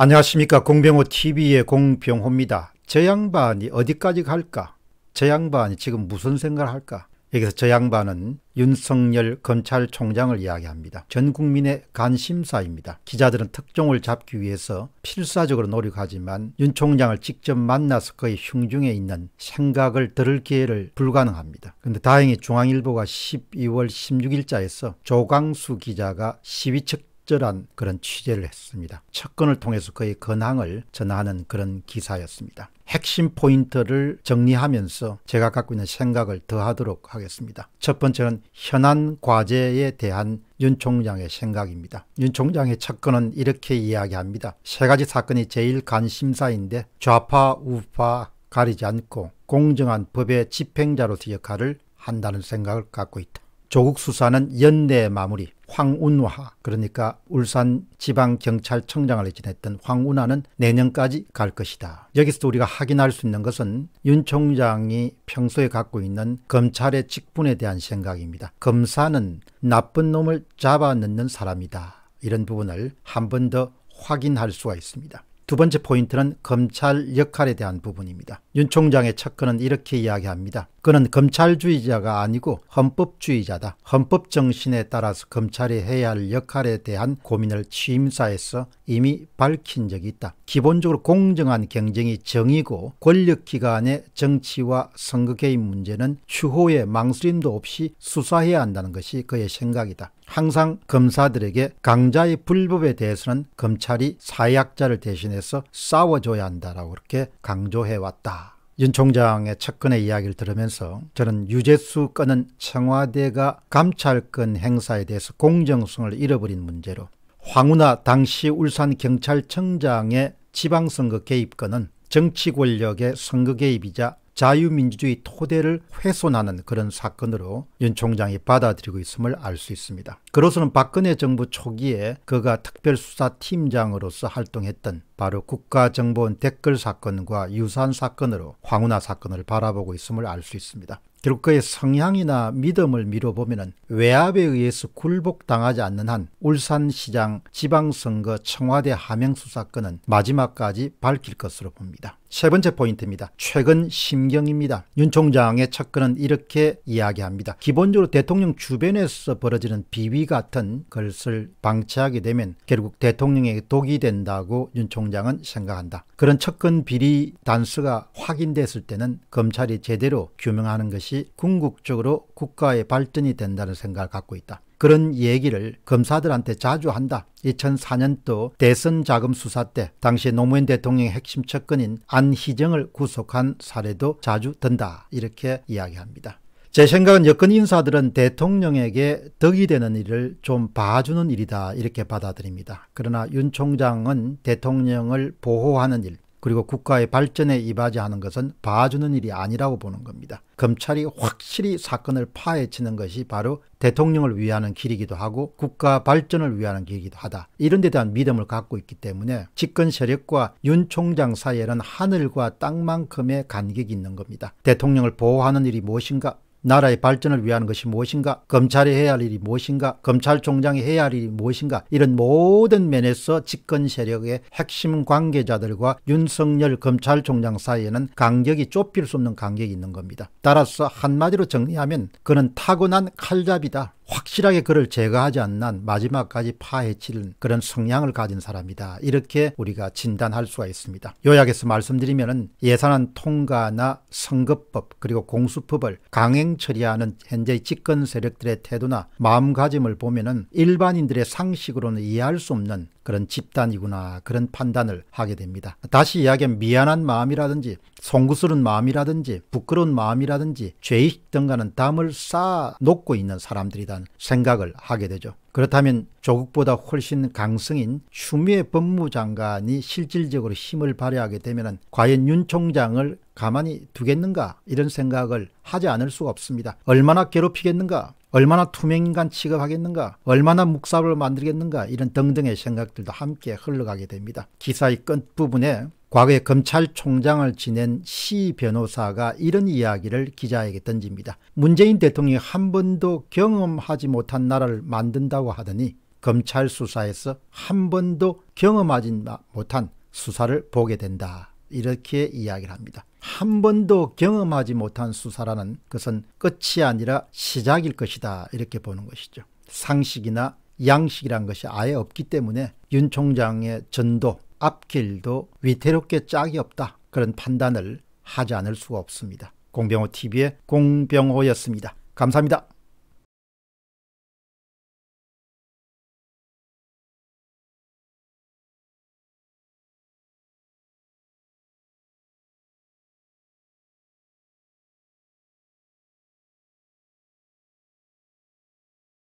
안녕하십니까 공병호TV의 공병호입니다. 저 양반이 어디까지 갈까? 저 양반이 지금 무슨 생각을 할까? 여기서 저 양반은 윤석열 검찰총장을 이야기합니다. 전 국민의 관심사입니다. 기자들은 특종을 잡기 위해서 필사적으로 노력하지만 윤 총장을 직접 만나서 거의 흉중에 있는 생각을 들을 기회를 불가능합니다. 그런데 다행히 중앙일보가 12월 16일자에서 조광수 기자가 시위 측 적절한 그런 취재를 했습니다. 첫건을 통해서 그의 근황을 전하는 그런 기사였습니다. 핵심 포인트를 정리하면서 제가 갖고 있는 생각을 더하도록 하겠습니다. 첫 번째는 현안 과제에 대한 윤 총장의 생각입니다. 윤 총장의 첫건은 이렇게 이야기합니다. 세 가지 사건이 제일 관심사인데 좌파 우파 가리지 않고 공정한 법의 집행자로서 역할을 한다는 생각을 갖고 있다. 조국 수사는 연내 마무리, 황운화 그러니까 울산 지방경찰청장을 지냈던 황운화는 내년까지 갈 것이다. 여기서 우리가 확인할 수 있는 것은 윤 총장이 평소에 갖고 있는 검찰의 직분에 대한 생각입니다. 검사는 나쁜 놈을 잡아 넣는 사람이다. 이런 부분을 한 번 더 확인할 수가 있습니다. 두 번째 포인트는 검찰 역할에 대한 부분입니다. 윤 총장의 척근은 이렇게 이야기합니다. 그는 검찰주의자가 아니고 헌법주의자다. 헌법 정신에 따라서 검찰이 해야 할 역할에 대한 고민을 취임사에서 이미 밝힌 적이 있다. 기본적으로 공정한 경쟁이 정의고 권력기관의 정치와 선거 개입 문제는 추호의 망설임도 없이 수사해야 한다는 것이 그의 생각이다. 항상 검사들에게 강자의 불법에 대해서는 검찰이 사약자를 대신해서 싸워줘야 한다라고 그렇게 강조해왔다. 윤 총장의 측근의 이야기를 들으면서 저는 유재수 건은 청와대가 감찰권 행사에 대해서 공정성을 잃어버린 문제로 황운하 당시 울산경찰청장의 지방선거 개입건은 정치 권력의 선거 개입이자 자유민주주의 토대를 훼손하는 그런 사건으로 윤 총장이 받아들이고 있음을 알 수 있습니다. 그로서는 박근혜 정부 초기에 그가 특별수사팀장으로서 활동했던 바로 국가정보원 댓글 사건과 유사한 사건으로 황운하 사건을 바라보고 있음을 알 수 있습니다. 결국 그의 성향이나 믿음을 미뤄보면 외압에 의해서 굴복당하지 않는 한 울산시장 지방선거 청와대 하명수 사건은 마지막까지 밝힐 것으로 봅니다. 세 번째 포인트입니다. 최근 심경입니다. 윤 총장의 첫근은 이렇게 이야기합니다. 기본적으로 대통령 주변에서 벌어지는 비위 같은 것을 방치하게 되면 결국 대통령에게 독이 된다고 윤 총장은 생각한다. 그런 척근 비리 단서가 확인됐을 때는 검찰이 제대로 규명하는 것이 궁극적으로 국가의 발전이 된다는 생각을 갖고 있다. 그런 얘기를 검사들한테 자주 한다. 2004년도 대선 자금 수사 때 당시 노무현 대통령의 핵심 측근인 안희정을 구속한 사례도 자주 든다. 이렇게 이야기합니다. 제 생각은 여권 인사들은 대통령에게 덕이 되는 일을 좀 봐주는 일이다 이렇게 받아들입니다. 그러나 윤 총장은 대통령을 보호하는 일, 그리고 국가의 발전에 이바지하는 것은 봐주는 일이 아니라고 보는 겁니다. 검찰이 확실히 사건을 파헤치는 것이 바로 대통령을 위하는 길이기도 하고 국가 발전을 위하는 길이기도 하다. 이런 데 대한 믿음을 갖고 있기 때문에 집권 세력과 윤 총장 사이에는 하늘과 땅만큼의 간격이 있는 겁니다. 대통령을 보호하는 일이 무엇인가 나라의 발전을 위한 것이 무엇인가 검찰이 해야 할 일이 무엇인가 검찰총장이 해야 할 일이 무엇인가 이런 모든 면에서 집권 세력의 핵심 관계자들과 윤석열 검찰총장 사이에는 간격이 좁힐 수 없는 간격이 있는 겁니다. 따라서 한마디로 정리하면 그는 타고난 칼잡이다. 확실하게 그를 제거하지 않는 마지막까지 파헤치는 그런 성향을 가진 사람이다. 이렇게 우리가 진단할 수가 있습니다. 요약해서 말씀드리면 예산안 통과나 선거법 그리고 공수법을 강행 처리하는 현재 집권 세력들의 태도나 마음가짐을 보면 일반인들의 상식으로는 이해할 수 없는 그런 집단이구나 그런 판단을 하게 됩니다. 다시 이야기하면 미안한 마음이라든지 송구스러운 마음이라든지 부끄러운 마음이라든지 죄의식 등과는 담을 쌓아 놓고 있는 사람들이는 생각을 하게 되죠. 그렇다면 조국보다 훨씬 강성인 추미애 법무장관이 실질적으로 힘을 발휘하게 되면 과연 윤 총장을 가만히 두겠는가 이런 생각을 하지 않을 수가 없습니다. 얼마나 괴롭히겠는가 얼마나 투명인간 취급하겠는가, 얼마나 묵살을 만들겠는가 이런 등등의 생각들도 함께 흘러가게 됩니다. 기사의 끝부분에 과거에 검찰총장을 지낸 시 변호사가 이런 이야기를 기자에게 던집니다. 문재인 대통령이 한 번도 경험하지 못한 나라를 만든다고 하더니 검찰 수사에서 한 번도 경험하지 못한 수사를 보게 된다. 이렇게 이야기를 합니다. 한 번도 경험하지 못한 수사라는 것은 끝이 아니라 시작일 것이다 이렇게 보는 것이죠. 상식이나 양식이란 것이 아예 없기 때문에 윤 총장의 전도 앞길도 위태롭게 짝이 없다 그런 판단을 하지 않을 수가 없습니다. 공병호 TV의 공병호였습니다. 감사합니다.